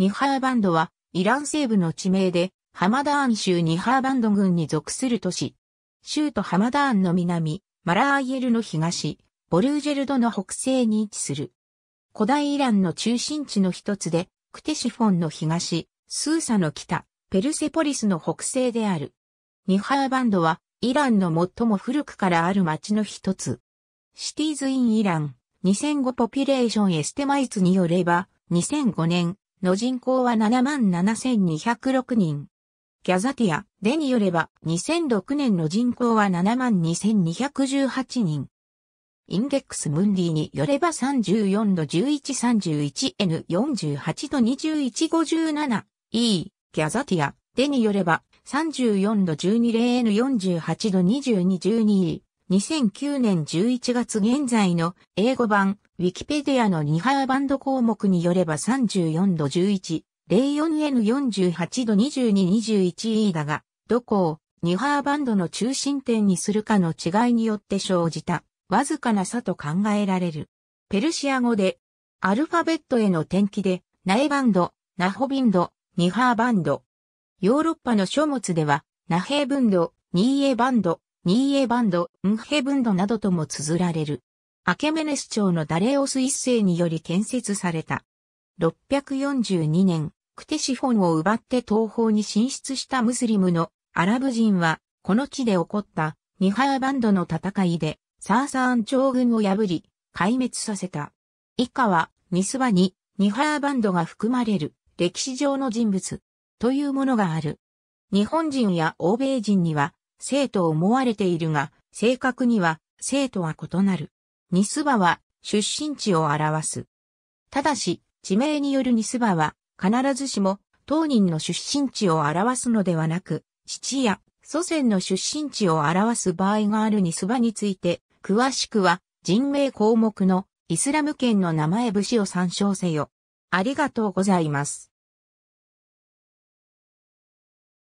ニハーバンドは、イラン西部の地名で、ハマダーン州ニハーバンド郡に属する都市。州都ハマダーンの南、マラーイエルの東、ボルージェルドの北西に位置する。古代イランの中心地の一つで、クテシフォンの東、スーサの北、ペルセポリスの北西である。ニハーバンドは、イランの最も古くからある町の一つ。シティーズ・イン・イラン、2005ポピュレーションエステマイツによれば、2005年、の人口は77,206人。ギャザティア、でによれば、2006年の人口は72,218人。インデックスムンディによれば34度1131 N48 度2157 E、ギャザティア、でによれば34度12 0 N48 度2212 E、2009年11月現在の英語版ウィキペディアのニハーバンド項目によれば34度11、04N48 度 2221E だが、どこをニハーバンドの中心点にするかの違いによって生じた、わずかな差と考えられる。ペルシア語で、アルファベットへの転記で、ナエバンド、ナホビンド、ニハーバンド。ヨーロッパの書物では、ナヘーブンド、ニーエバンド、ニーエバンド、ンヘブンドなどとも綴られる。アケメネス朝のダレオス一世により建設された。642年、クテシフォンを奪って東方に進出したムスリムのアラブ人は、この地で起こったニハーバンドの戦いで、サーサーン朝軍を破り、壊滅させた。以下は、ミスバに、ニハーバンドが含まれる、歴史上の人物、というものがある。日本人や欧米人には、生と思われているが、正確には生とは異なる。ニスバは出身地を表す。ただし、地名によるニスバは必ずしも当人の出身地を表すのではなく、父や祖先の出身地を表す場合があるニスバについて、詳しくは人名項目のイスラム圏の名前武士を参照せよ。ありがとうございます。